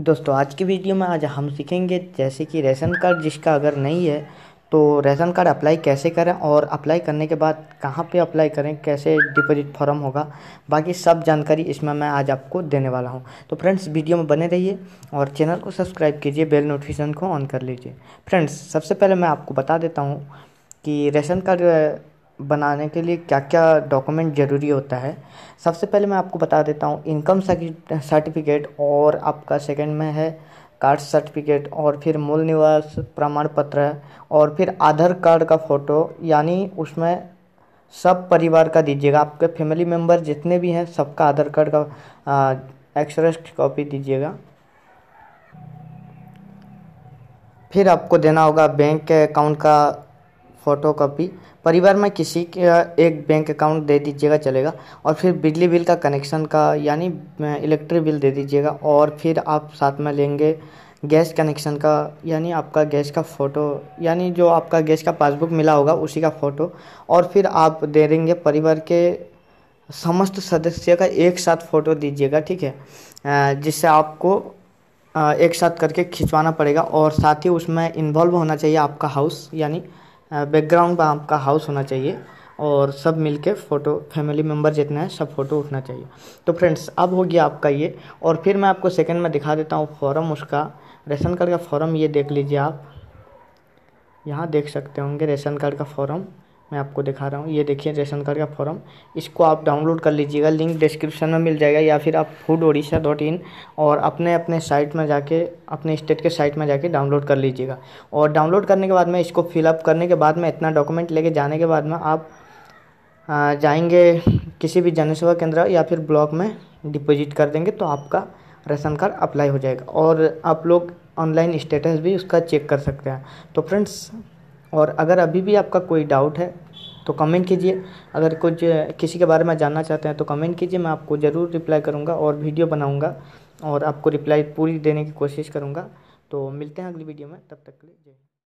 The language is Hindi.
दोस्तों आज की वीडियो में आज हम सीखेंगे जैसे कि राशन कार्ड जिसका अगर नहीं है तो राशन कार्ड अप्लाई कैसे करें और अप्लाई करने के बाद कहाँ पे अप्लाई करें कैसे डिपॉजिट फॉर्म होगा बाकी सब जानकारी इसमें मैं आज आपको देने वाला हूँ तो फ्रेंड्स वीडियो में बने रहिए और चैनल को सब्सक्राइब कीजिए बेल नोटिफिकेशन को ऑन कर लीजिए फ्रेंड्स सबसे पहले मैं आपको बता देता हूँ कि राशन कार्ड बनाने के लिए क्या क्या डॉक्यूमेंट ज़रूरी होता है सबसे पहले मैं आपको बता देता हूँ इनकम सर्टिफिकेट और आपका सेकंड में है कास्ट सर्टिफिकेट और फिर मूल निवास प्रमाण पत्र और फिर आधार कार्ड का फ़ोटो यानी उसमें सब परिवार का दीजिएगा आपके फैमिली मेम्बर जितने भी हैं सबका आधार कार्ड का एक्सरेस्ट कॉपी दीजिएगा फिर आपको देना होगा बैंक के अकाउंट का फ़ोटो कॉपी परिवार में किसी का एक बैंक अकाउंट दे दीजिएगा चलेगा और फिर बिजली बिल का कनेक्शन का यानी इलेक्ट्रिक बिल दे दीजिएगा और फिर आप साथ में लेंगे गैस कनेक्शन का यानी आपका गैस का फ़ोटो यानी जो आपका गैस का पासबुक मिला होगा उसी का फ़ोटो और फिर आप दे देंगे परिवार के समस्त सदस्य का एक साथ फ़ोटो दीजिएगा ठीक है जिससे आपको एक साथ करके खिंचवाना पड़ेगा और साथ ही उसमें इन्वॉल्व होना चाहिए आपका हाउस यानी बैकग्राउंड आपका हाउस होना चाहिए और सब मिलके फ़ोटो फैमिली मेम्बर जितने हैं सब फ़ोटो उठना चाहिए तो फ्रेंड्स अब हो गया आपका ये और फिर मैं आपको सेकंड में दिखा देता हूँ फॉरम उसका रेशन कार्ड का फॉरम ये देख लीजिए आप यहाँ देख सकते होंगे रेशन कार्ड का फॉरम मैं आपको दिखा रहा हूँ ये देखिए रेशन कार्ड का फॉर्म इसको आप डाउनलोड कर लीजिएगा लिंक डिस्क्रिप्शन में मिल जाएगा या फिर आप फूड ओडिशा डॉट इन और अपने अपने साइट में जाके अपने स्टेट के साइट में जाके डाउनलोड कर लीजिएगा और डाउनलोड करने के बाद में इसको फिलअप करने के बाद में इतना डॉक्यूमेंट लेके जाने के बाद में आप जाएंगे किसी भी जनसेवा केंद्र या फिर ब्लॉक में डिपोजिट कर देंगे तो आपका राशन कार्ड अप्लाई हो जाएगा और आप लोग ऑनलाइन स्टेटस भी उसका चेक कर सकते हैं तो फ्रेंड्स और अगर अभी भी आपका कोई डाउट है तो कमेंट कीजिए अगर कुछ किसी के बारे में जानना चाहते हैं तो कमेंट कीजिए मैं आपको ज़रूर रिप्लाई करूँगा और वीडियो बनाऊँगा और आपको रिप्लाई पूरी देने की कोशिश करूँगा तो मिलते हैं अगली वीडियो में तब तक के लिए जय